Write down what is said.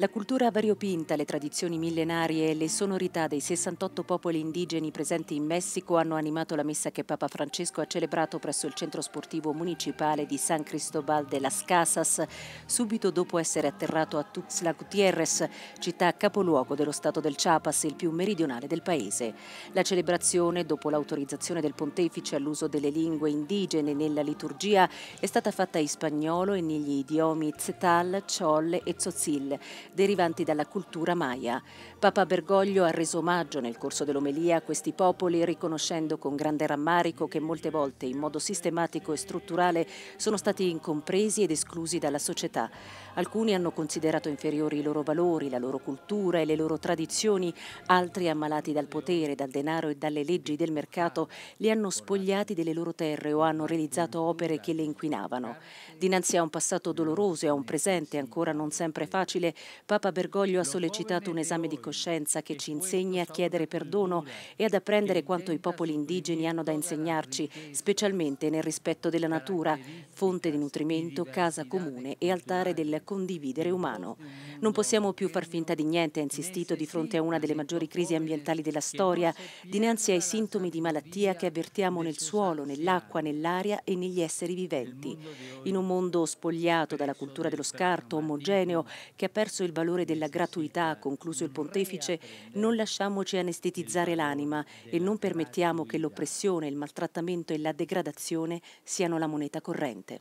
La cultura variopinta, le tradizioni millenarie e le sonorità dei 68 popoli indigeni presenti in Messico hanno animato la messa che Papa Francesco ha celebrato presso il centro sportivo municipale di San Cristobal de las Casas, subito dopo essere atterrato a Tuxtla Gutierrez, città capoluogo dello stato del Chiapas, il più meridionale del paese. La celebrazione, dopo l'autorizzazione del pontefice all'uso delle lingue indigene nella liturgia, è stata fatta in spagnolo e negli idiomi Tzetal, Chol e Tzotzil derivanti dalla cultura maya. Papa Bergoglio ha reso omaggio nel corso dell'omelia a questi popoli riconoscendo con grande rammarico che molte volte in modo sistematico e strutturale sono stati incompresi ed esclusi dalla società. Alcuni hanno considerato inferiori i loro valori, la loro cultura e le loro tradizioni, altri ammalati dal potere, dal denaro e dalle leggi del mercato li hanno spogliati delle loro terre o hanno realizzato opere che le inquinavano. Dinanzi a un passato doloroso e a un presente ancora non sempre facile, Papa Bergoglio ha sollecitato un esame di coscienza che ci insegni a chiedere perdono e ad apprendere quanto i popoli indigeni hanno da insegnarci, specialmente nel rispetto della natura, fonte di nutrimento, casa comune e altare del condividere umano. Non possiamo più far finta di niente, ha insistito di fronte a una delle maggiori crisi ambientali della storia, dinanzi ai sintomi di malattia che avvertiamo nel suolo, nell'acqua, nell'aria e negli esseri viventi. In un mondo spogliato dalla cultura dello scarto, omogeneo, che ha perso il valore della gratuità, ha concluso il pontefice, non lasciamoci anestetizzare l'anima e non permettiamo che l'oppressione, il maltrattamento e la degradazione siano la moneta corrente.